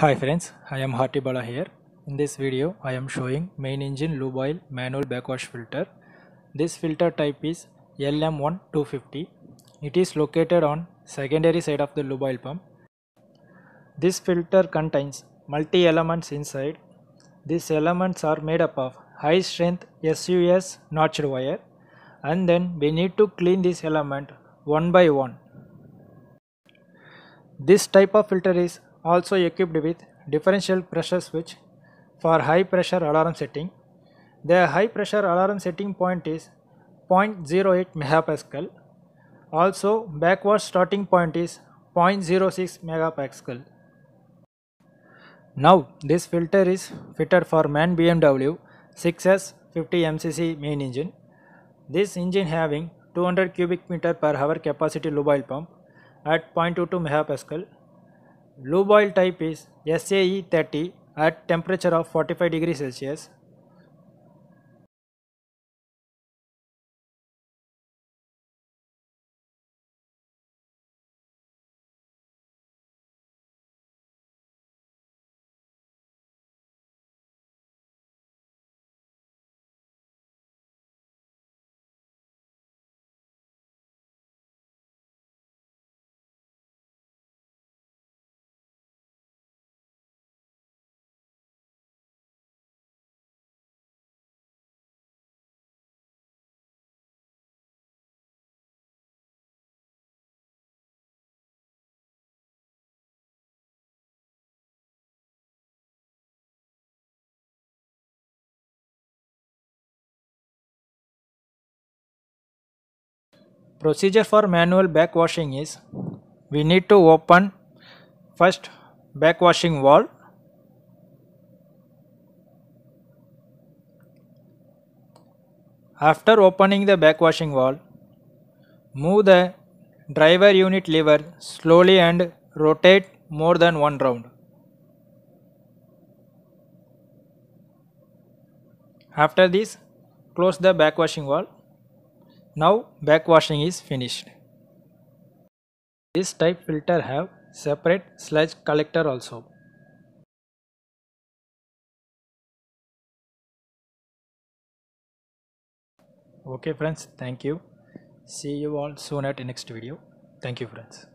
Hi friends, I am Hatibala here. In this video, I am showing main engine lube oil manual backwash filter. This filter type is LM1250. It is located on secondary side of the lube oil pump. This filter contains multi elements inside. These elements are made up of high strength SUS notched wire and then we need to clean this element one by one. This type of filter is also equipped with differential pressure switch for high pressure alarm setting. The high pressure alarm setting point is 0.08 MPa. Also backward starting point is 0.06 MPa. Now this filter is fitted for MAN BMW 6S 50mcc main engine. This engine having 200 cubic meter per hour capacity lube oil pump at 0.22 MPa Low boil type is SAE 30 at temperature of 45 degrees Celsius Procedure for manual backwashing is we need to open first backwashing wall After opening the backwashing wall, move the driver unit lever slowly and rotate more than one round. After this, close the backwashing wall. Now backwashing is finished. This type filter have separate sludge collector also. Okay friends, thank you. See you all soon at next video. Thank you friends.